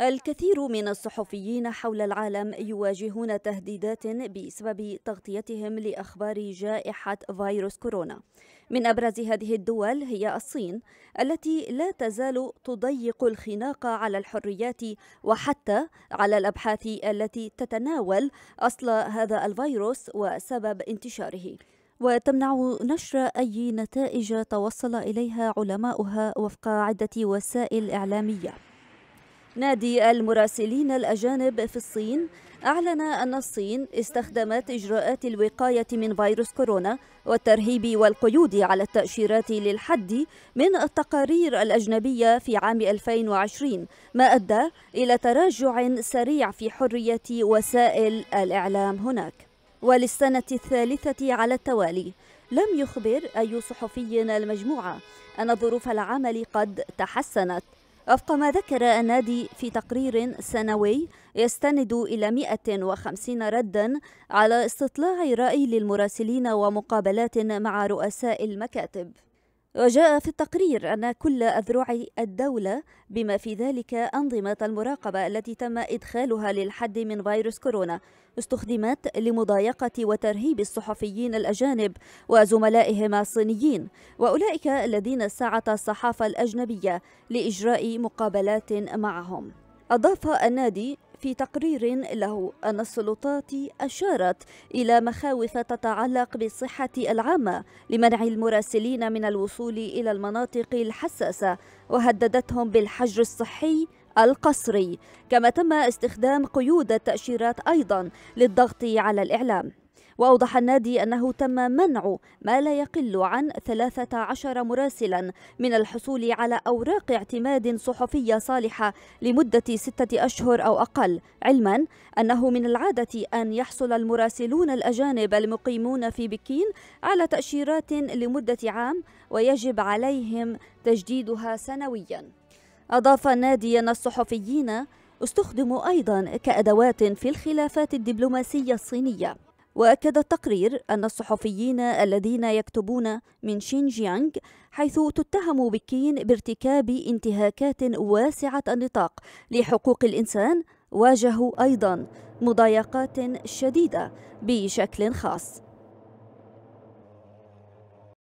الكثير من الصحفيين حول العالم يواجهون تهديدات بسبب تغطيتهم لأخبار جائحة فيروس كورونا من أبرز هذه الدول هي الصين التي لا تزال تضيق الخناق على الحريات وحتى على الأبحاث التي تتناول أصل هذا الفيروس وسبب انتشاره وتمنع نشر أي نتائج توصل إليها علماؤها وفق عدة وسائل إعلامية نادي المراسلين الأجانب في الصين أعلن أن الصين استخدمت إجراءات الوقاية من فيروس كورونا والترهيب والقيود على التأشيرات للحد من التقارير الأجنبية في عام 2020 ما أدى إلى تراجع سريع في حرية وسائل الإعلام هناك وللسنة الثالثة على التوالي لم يخبر أي صحفي المجموعة أن ظروف العمل قد تحسنت وفق ما ذكر النادي في تقرير سنوي يستند إلى 150 ردا على استطلاع رأي للمراسلين ومقابلات مع رؤساء المكاتب وجاء في التقرير أن كل أذرع الدولة بما في ذلك أنظمة المراقبة التي تم إدخالها للحد من فيروس كورونا استخدمت لمضايقة وترهيب الصحفيين الأجانب وزملائهم الصينيين وأولئك الذين سعت الصحافة الأجنبية لإجراء مقابلات معهم أضاف النادي في تقرير له أن السلطات أشارت إلى مخاوف تتعلق بالصحة العامة لمنع المراسلين من الوصول إلى المناطق الحساسة وهددتهم بالحجر الصحي القسري كما تم استخدام قيود التأشيرات أيضا للضغط على الإعلام وأوضح النادي أنه تم منع ما لا يقل عن 13 مراسلا من الحصول على أوراق اعتماد صحفية صالحة لمدة ستة أشهر أو أقل علما أنه من العادة أن يحصل المراسلون الأجانب المقيمون في بكين على تأشيرات لمدة عام ويجب عليهم تجديدها سنويا أضاف النادي أن الصحفيين استخدموا أيضا كأدوات في الخلافات الدبلوماسية الصينية وأكد التقرير أن الصحفيين الذين يكتبون من شينجيانغ حيث تتهم بكين بارتكاب انتهاكات واسعة النطاق لحقوق الإنسان واجهوا أيضا مضايقات شديدة بشكل خاص